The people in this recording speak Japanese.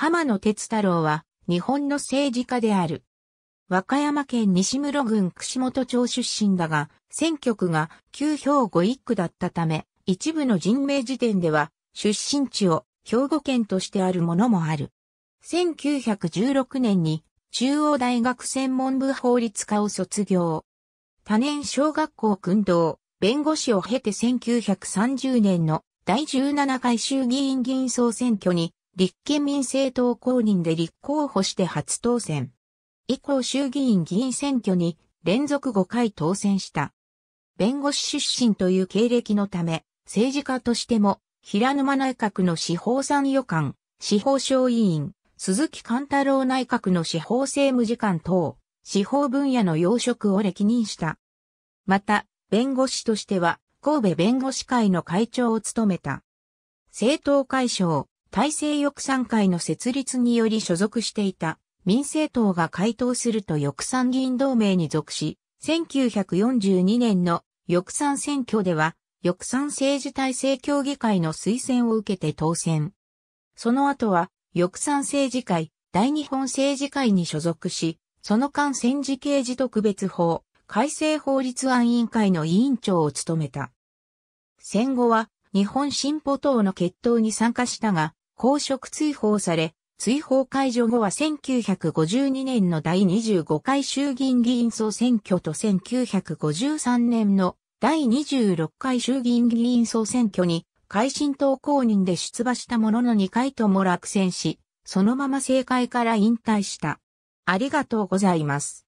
浜野哲太郎は日本の政治家である。和歌山県西室郡串本町出身だが、選挙区が旧兵庫一区だったため、一部の人名時点では出身地を兵庫県としてあるものもある。1916年に中央大学専門部法律科を卒業。多年小学校訓導、弁護士を経て1930年の第17回衆議院議員総選挙に立憲民政党公認で立候補して初当選。以降衆議院議員選挙に連続5回当選した。弁護士出身という経歴のため、政治家としても、平沼内閣の司法参与官、司法省委員、鈴木貫太郎内閣の司法政務次官等、司法分野の要職を歴任した。また、弁護士としては、神戸弁護士会の会長を務めた。政党解消、大政翼産会の設立により所属していた民政党が回答すると翼産議員同盟に属し、1942年の翼産選挙では、翼産政治体制協議会の推薦を受けて当選。その後は、翼産政治会、大日本政治会に所属し、その間戦時刑事特別法、改正法律案委員会の委員長を務めた。戦後は、日本進歩党の決闘に参加したが、公職追放され、追放解除後は1952年の第25回衆議院議員総選挙と1953年の第26回衆議院議員総選挙に、改新党公認で出馬したものの2回とも落選し、そのまま政界から引退した。ありがとうございます。